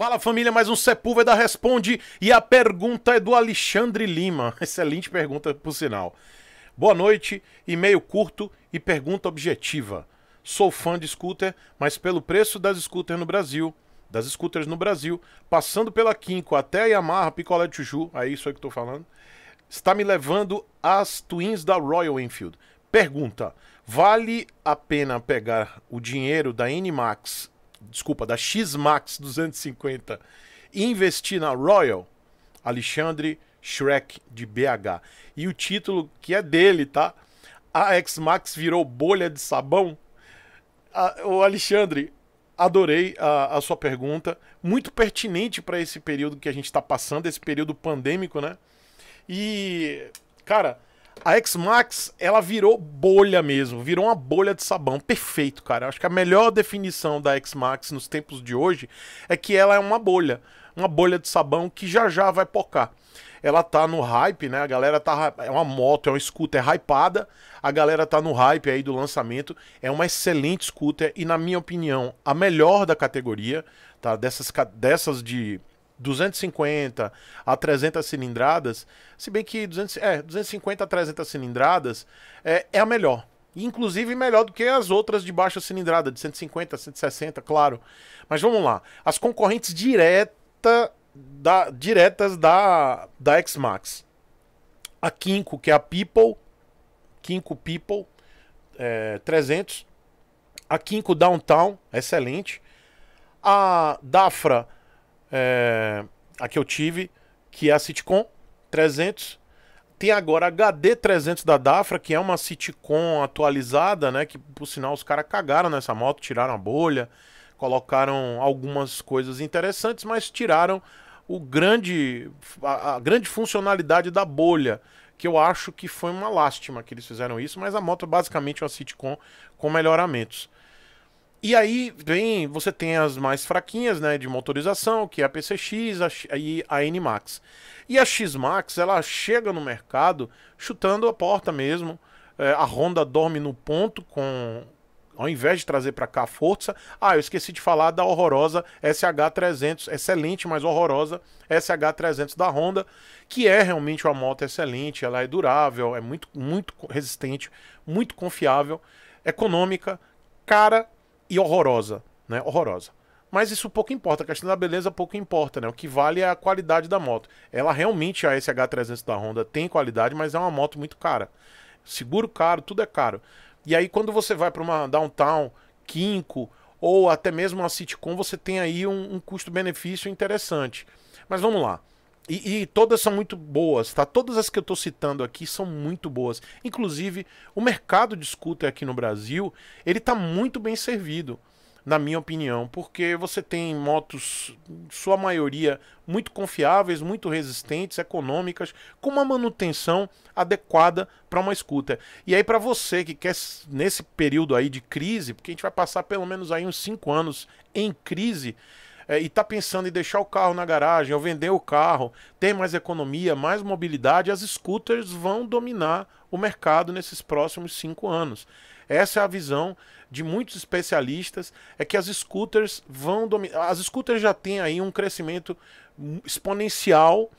Fala família, mais um Sepúlveda Responde e a pergunta é do Alexandre Lima. Excelente pergunta, por sinal. Boa noite, e-mail curto e pergunta objetiva. Sou fã de scooter, mas pelo preço das scooters no Brasil, das scooters no Brasil, passando pela Kinko até a Yamaha Picolé de Juju, aí é isso aí que eu tô falando, está me levando às Twins da Royal Enfield. Pergunta: vale a pena pegar o dinheiro da NMAX desculpa, da X-Max 250 e investir na Royal, Alexandre Shrek de BH. E o título que é dele, tá? A X-Max virou bolha de sabão. o Alexandre, adorei a, a sua pergunta. Muito pertinente para esse período que a gente está passando, esse período pandêmico, né? E, cara, a X-Max, ela virou bolha mesmo, virou uma bolha de sabão, perfeito, cara. Acho que a melhor definição da X-Max nos tempos de hoje é que ela é uma bolha, uma bolha de sabão que já já vai pocar. Ela tá no hype, né? A galera tá é uma moto, é uma scooter hypada. A galera tá no hype aí do lançamento. É uma excelente scooter e na minha opinião, a melhor da categoria, tá? Dessas dessas de 250 a 300 cilindradas, se bem que 200, é, 250 a 300 cilindradas é, é a melhor. Inclusive melhor do que as outras de baixa cilindrada, de 150, a 160, claro. Mas vamos lá. As concorrentes direta da, diretas da, da X-Max. A Kinko, que é a People. Kinko People é, 300. A Kinko Downtown, excelente. A Dafra é, a que eu tive, que é a Citcon 300. Tem agora a HD 300 da Dafra, que é uma Citcon atualizada, né? Que por sinal os caras cagaram nessa moto, tiraram a bolha, colocaram algumas coisas interessantes, mas tiraram o grande a, a grande funcionalidade da bolha, que eu acho que foi uma lástima que eles fizeram isso, mas a moto é basicamente uma Citcon com melhoramentos. E aí vem, você tem as mais fraquinhas, né, de motorização, que é a PCX a, e a NMAX. E a X-Max, ela chega no mercado chutando a porta mesmo. É, a Honda dorme no ponto com ao invés de trazer para cá força. Ah, eu esqueci de falar da horrorosa SH300, excelente, mas horrorosa SH300 da Honda, que é realmente uma moto excelente, ela é durável, é muito muito resistente, muito confiável, econômica, cara e horrorosa, né? Horrorosa. Mas isso pouco importa, a questão da beleza pouco importa, né? O que vale é a qualidade da moto. Ela realmente, a SH300 da Honda, tem qualidade, mas é uma moto muito cara. Seguro caro, tudo é caro. E aí quando você vai para uma downtown, Kinko, ou até mesmo uma sitcom, você tem aí um, um custo-benefício interessante. Mas vamos lá. E, e, todas são muito boas, tá? Todas as que eu estou citando aqui são muito boas. Inclusive, o mercado de scooter aqui no Brasil, ele tá muito bem servido, na minha opinião, porque você tem motos, sua maioria, muito confiáveis, muito resistentes, econômicas, com uma manutenção adequada para uma scooter. E aí para você que quer nesse período aí de crise, porque a gente vai passar pelo menos aí uns 5 anos em crise, é, e está pensando em deixar o carro na garagem ou vender o carro, tem mais economia, mais mobilidade, as scooters vão dominar o mercado nesses próximos cinco anos. Essa é a visão de muitos especialistas, é que as scooters vão dominar. As scooters já têm aí um crescimento exponencial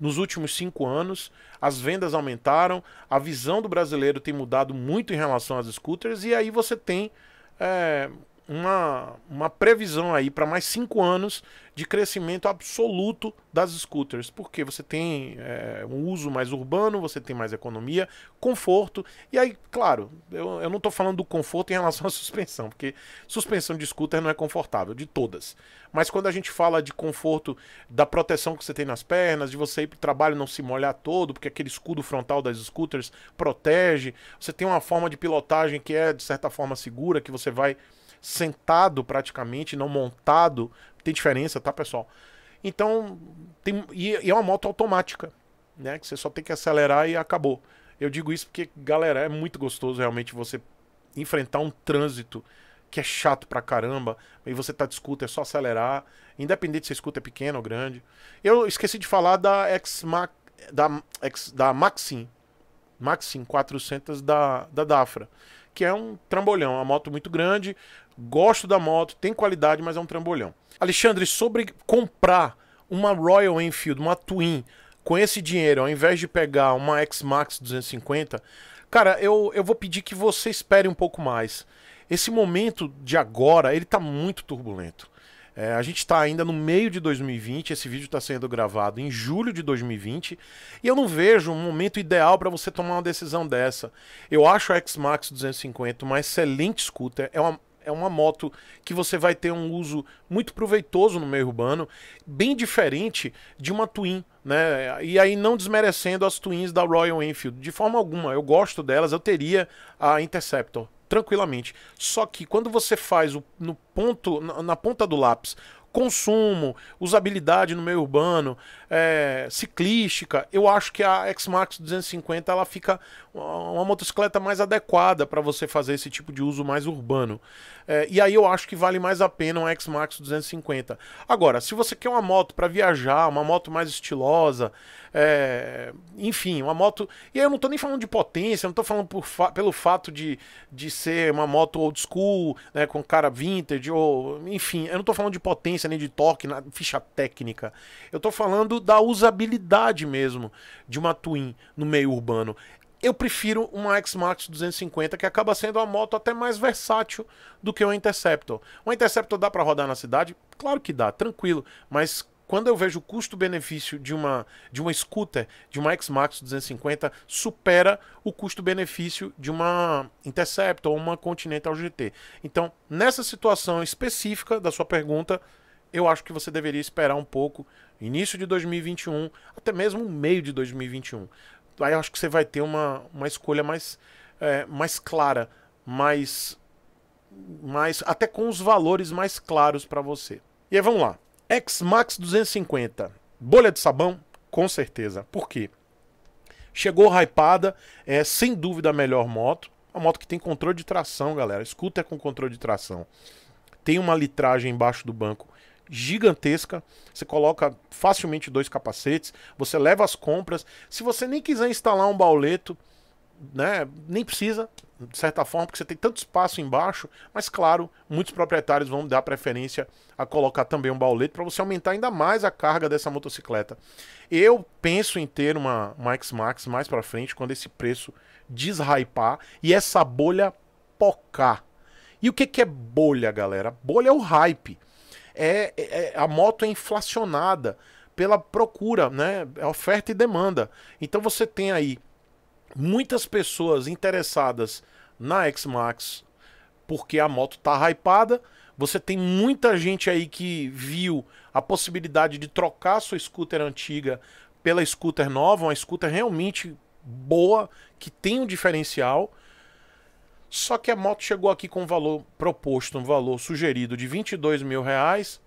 nos últimos cinco anos, as vendas aumentaram, a visão do brasileiro tem mudado muito em relação às scooters, e aí você tem é, uma, uma previsão aí para mais cinco anos de crescimento absoluto das scooters, porque você tem é, um uso mais urbano, você tem mais economia, conforto, e aí, claro, eu, eu não estou falando do conforto em relação à suspensão, porque suspensão de scooter não é confortável, de todas. Mas quando a gente fala de conforto, da proteção que você tem nas pernas, de você ir para o trabalho não se molhar todo, porque aquele escudo frontal das scooters protege, você tem uma forma de pilotagem que é, de certa forma, segura, que você vai sentado praticamente, não montado. Tem diferença, tá, pessoal? Então, tem, e, e é uma moto automática, né? Que você só tem que acelerar e acabou. Eu digo isso porque, galera, é muito gostoso realmente você enfrentar um trânsito que é chato pra caramba. e você tá de scooter, é só acelerar. Independente se a scooter é pequena ou grande. Eu esqueci de falar da X -Mac, da, da Maxim. Maxim 400 da, da Dafra que é um trambolhão, é uma moto muito grande. Gosto da moto, tem qualidade, mas é um trambolhão. Alexandre, sobre comprar uma Royal Enfield, uma Twin, com esse dinheiro, ao invés de pegar uma X-Max 250, cara, eu, eu vou pedir que você espere um pouco mais. Esse momento de agora, ele tá muito turbulento. É, a gente está ainda no meio de 2020, esse vídeo está sendo gravado em julho de 2020, e eu não vejo um momento ideal para você tomar uma decisão dessa. Eu acho a X-Max 250 uma excelente scooter, é uma, é uma moto que você vai ter um uso muito proveitoso no meio urbano, bem diferente de uma Twin, né? E aí não desmerecendo as Twins da Royal Enfield, de forma alguma. Eu gosto delas, eu teria a Interceptor tranquilamente. Só que quando você faz o, no ponto, na, na ponta do lápis, consumo, usabilidade no meio urbano, é, ciclística, eu acho que a X-Max 250 ela fica uma motocicleta mais adequada para você fazer esse tipo de uso mais urbano. É, e aí eu acho que vale mais a pena uma X-Max 250. Agora, se você quer uma moto para viajar, uma moto mais estilosa, é, enfim, uma moto. E aí eu não estou nem falando de potência, não estou falando fa... pelo fato de, de ser uma moto old school, né, com cara vintage, ou enfim, eu não estou falando de potência nem de torque, na ficha técnica. Eu estou falando da usabilidade mesmo de uma Twin no meio urbano. Eu prefiro uma X-Max 250, que acaba sendo uma moto até mais versátil do que uma Interceptor. Uma Interceptor dá para rodar na cidade? Claro que dá, tranquilo, mas quando eu vejo o custo-benefício de uma de uma scooter, de uma X-Max 250, supera o custo-benefício de uma Interceptor ou uma Continental GT. Então, nessa situação específica da sua pergunta, eu acho que você deveria esperar um pouco, início de 2021, até mesmo meio de 2021. Aí eu acho que você vai ter uma, uma escolha mais, é, mais clara, mais, mais. até com os valores mais claros para você. E aí vamos lá. X-Max 250. Bolha de sabão? Com certeza. Por quê? Chegou hypada, é sem dúvida a melhor moto. Uma moto que tem controle de tração, galera. Scooter com controle de tração. Tem uma litragem embaixo do banco gigantesca. Você coloca facilmente dois capacetes, você leva as compras. Se você nem quiser instalar um bauleto, né, nem precisa, de certa forma, porque você tem tanto espaço embaixo, mas claro, muitos proprietários vão dar preferência a colocar também um bauleto para você aumentar ainda mais a carga dessa motocicleta. Eu penso em ter uma, uma X-Max mais para frente, quando esse preço desraipar e essa bolha pocar. E o que, que é bolha, galera? Bolha é o hype. É, é, é a moto é inflacionada pela procura, né? É oferta e demanda. Então você tem aí muitas pessoas interessadas na X-Max porque a moto tá hypada. Você tem muita gente aí que viu a possibilidade de trocar sua scooter antiga pela scooter nova, uma scooter realmente boa, que tem um diferencial. Só que a moto chegou aqui com um valor proposto, um valor sugerido de 22 mil reais,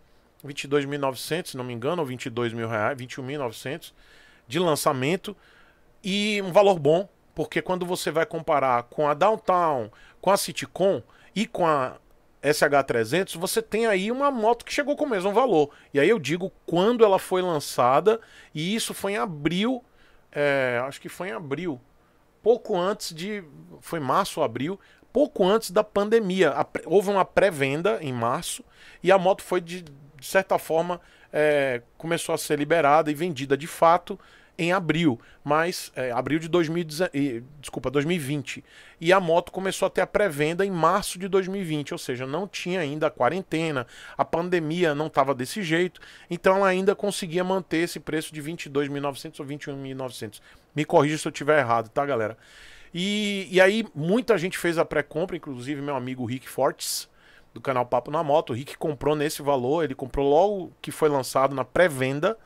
22.900, se não me engano, ou 22 mil reais, 21.900 de lançamento e um valor bom, porque quando você vai comparar com a Downtown, com a Citycon e com a SH300, você tem aí uma moto que chegou com o mesmo valor. E aí eu digo quando ela foi lançada, e isso foi em abril, é, acho que foi em abril, pouco antes de. Foi março ou abril, pouco antes da pandemia. houve uma pré-venda em março e a moto foi, de, de certa forma, é, começou a ser liberada e vendida de fato em abril, mas é, abril de 2010, desculpa, 2020. E a moto começou a ter a pré-venda em março de 2020, ou seja, não tinha ainda a quarentena, a pandemia não estava desse jeito, então ela ainda conseguia manter esse preço de 22.900 ou 21.900. Me corrija se eu estiver errado, tá, galera? E, e aí muita gente fez a pré-compra, inclusive meu amigo Rick Fortes, do canal Papo na Moto. O Rick comprou nesse valor, ele comprou logo que foi lançado na pré-venda.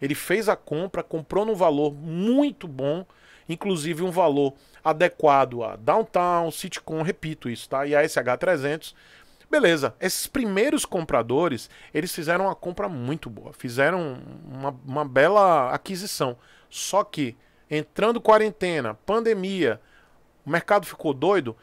Ele fez a compra, comprou num valor muito bom, inclusive um valor adequado a Downtown, Citicon, repito isso, tá? E a SH300. Beleza, esses primeiros compradores, eles fizeram uma compra muito boa, fizeram uma, uma bela aquisição. Só que, entrando quarentena, pandemia, o mercado ficou doido.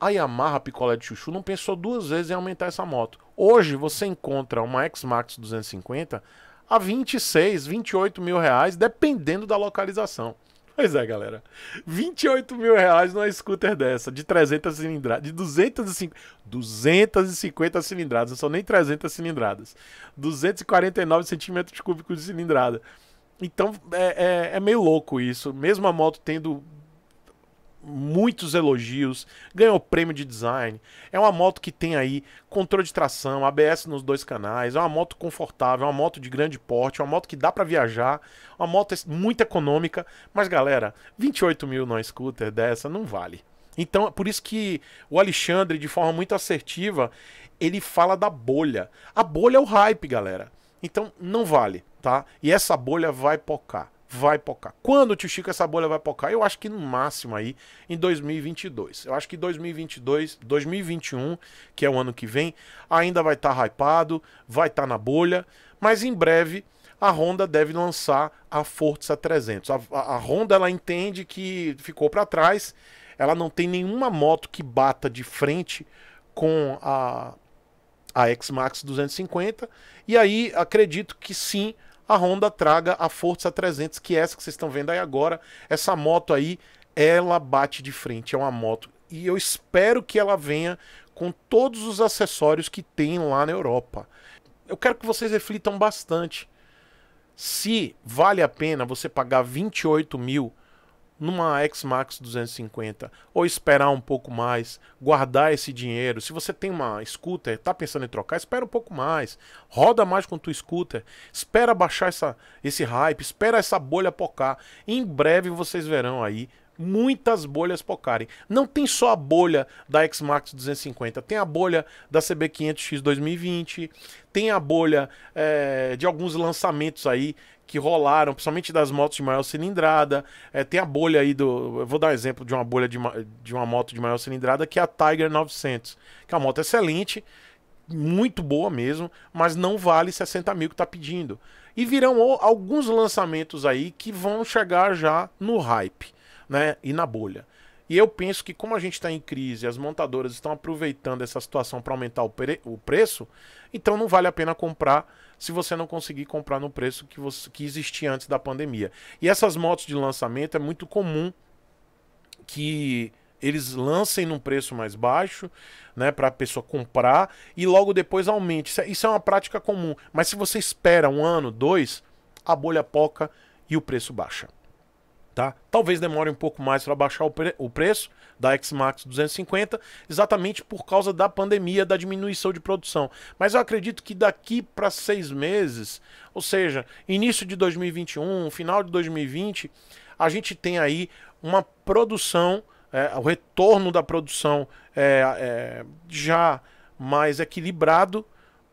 A Yamaha Picolé de Chuchu não pensou duas vezes em aumentar essa moto. Hoje você encontra uma X-Max 250 a 26, 28 mil reais, dependendo da localização. Pois é, galera. 28 mil reais numa scooter dessa, de 300 cilindradas, de 250, 250 cilindradas, não são nem 300 cilindradas. 249 centímetros cúbicos de cilindrada. Então é, é, é meio louco isso. Mesmo a moto tendo muitos elogios, ganhou prêmio de design. É uma moto que tem aí controle de tração, ABS nos dois canais, é uma moto confortável, é uma moto de grande porte, é uma moto que dá para viajar, é uma moto muito econômica. Mas galera, 28 mil numa scooter dessa não vale. Então, é por isso que o Alexandre, de forma muito assertiva, ele fala da bolha. A bolha é o hype, galera. Então, não vale, tá? E essa bolha vai pocar vai pocar. Quando, tio Chico, essa bolha vai pocar? Eu acho que no máximo aí em 2022. Eu acho que 2022, 2021, que é o ano que vem, ainda vai estar tá hypado, vai estar tá na bolha, mas em breve a Honda deve lançar a Forza 300. A, a, a Honda ela entende que ficou para trás, ela não tem nenhuma moto que bata de frente com a a X-Max 250, e aí acredito que sim, a Honda traga a Forza 300, que é essa que vocês estão vendo aí agora. Essa moto aí, ela bate de frente, é uma moto. E eu espero que ela venha com todos os acessórios que tem lá na Europa. Eu quero que vocês reflitam bastante. Se vale a pena você pagar 28 mil numa X-Max 250 ou esperar um pouco mais, guardar esse dinheiro. Se você tem uma scooter, tá pensando em trocar, espera um pouco mais, roda mais com tua scooter, espera baixar essa, esse hype, espera essa bolha pocar. Em breve vocês verão aí muitas bolhas pocarem. Não tem só a bolha da X Max 250, tem a bolha da CB500X 2020, tem a bolha é, de alguns lançamentos aí que rolaram, principalmente das motos de maior cilindrada. É, tem a bolha aí do. Eu vou dar um exemplo de uma bolha de, de uma moto de maior cilindrada, que é a Tiger 900, que é uma moto excelente, muito boa mesmo, mas não vale 60 mil que está pedindo. E virão alguns lançamentos aí que vão chegar já no hype né, e na bolha. E eu penso que, como a gente está em crise, as montadoras estão aproveitando essa situação para aumentar o, pre o, preço, então não vale a pena comprar se você não conseguir comprar no preço que, você, que existia antes da pandemia. E essas motos de lançamento é muito comum que eles lancem num preço mais baixo, né, para a pessoa comprar e logo depois aumente. Isso é, isso é uma prática comum, mas se você espera um ano, dois, a bolha poca e o preço baixa. Tá? Talvez demore um pouco mais para baixar o, pre o, preço da X-Max 250, exatamente por causa da pandemia, da diminuição de produção. Mas eu acredito que daqui para seis meses, ou seja, início de 2021, final de 2020, a gente tem aí uma produção, é, o retorno da produção é, é, já mais equilibrado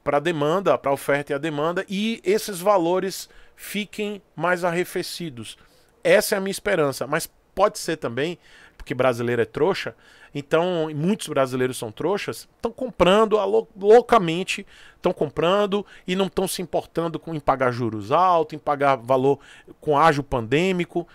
para a demanda, para a oferta e a demanda, e esses valores fiquem mais arrefecidos. Essa é a minha esperança, mas pode ser também porque brasileiro é trouxa, então muitos brasileiros são trouxas, estão comprando loucamente, estão comprando e não estão se importando com em pagar juros altos, em pagar valor com ágio pandêmico,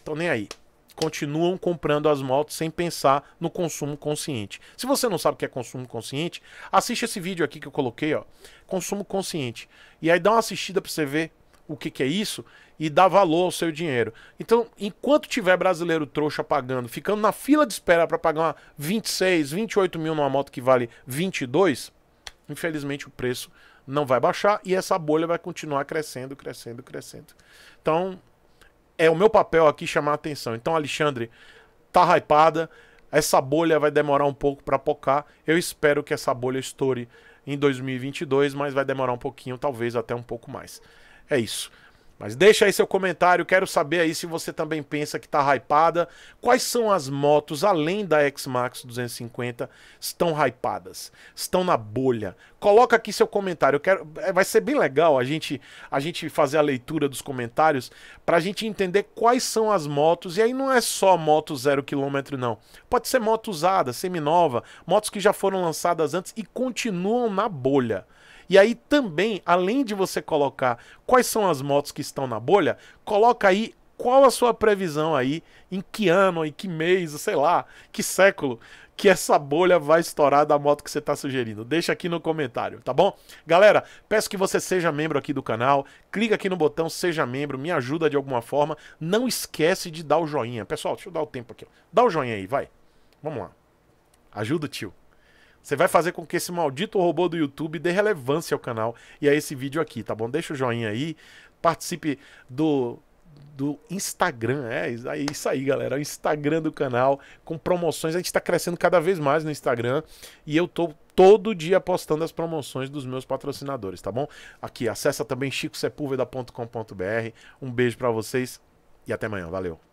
então nem aí. Continuam comprando as motos sem pensar no consumo consciente. Se você não sabe o que é consumo consciente, assiste esse vídeo aqui que eu coloquei, ó, consumo consciente. E aí dá uma assistida para você ver o que, que é isso e dá valor ao seu dinheiro. Então, enquanto tiver brasileiro trouxa pagando, ficando na fila de espera para pagar uma 26, 28 mil numa moto que vale 22, infelizmente o preço não vai baixar e essa bolha vai continuar crescendo, crescendo, crescendo. Então, é o meu papel aqui chamar a atenção. Então, Alexandre, tá hypada, essa bolha vai demorar um pouco para pocar. Eu espero que essa bolha estoure em 2022, mas vai demorar um pouquinho, talvez até um pouco mais. É isso. Mas deixa aí seu comentário, quero saber aí se você também pensa que tá hypada. Quais são as motos, além da X-Max 250, estão hypadas? Estão na bolha? Coloca aqui seu comentário, eu quero... É, vai ser bem legal a gente, a gente fazer a leitura dos comentários para a gente entender quais são as motos. E aí não é só moto zero quilômetro, não. Pode ser moto usada, seminova, motos que já foram lançadas antes e continuam na bolha. E aí também, além de você colocar quais são as motos que estão na bolha, coloca aí qual a sua previsão aí, em que ano, em que mês, sei lá, que século que essa bolha vai estourar da moto que você está sugerindo. Deixa aqui no comentário, tá bom? Galera, peço que você seja membro aqui do canal, clica aqui no botão seja membro, me ajuda de alguma forma, não esquece de dar o joinha. Pessoal, deixa eu dar o tempo aqui, dá o joinha aí, vai. Vamos lá. Ajuda o tio. Você vai fazer com que esse maldito robô do YouTube dê relevância ao canal e a esse vídeo aqui, tá bom? Deixa o joinha aí, participe do do Instagram. É, isso aí, galera. É o Instagram do canal, com promoções. A gente está crescendo cada vez mais no Instagram. E eu tô todo dia postando as promoções dos meus patrocinadores, tá bom? Aqui, acessa também chicosepulveda.com.br. Um beijo para vocês e até amanhã. Valeu!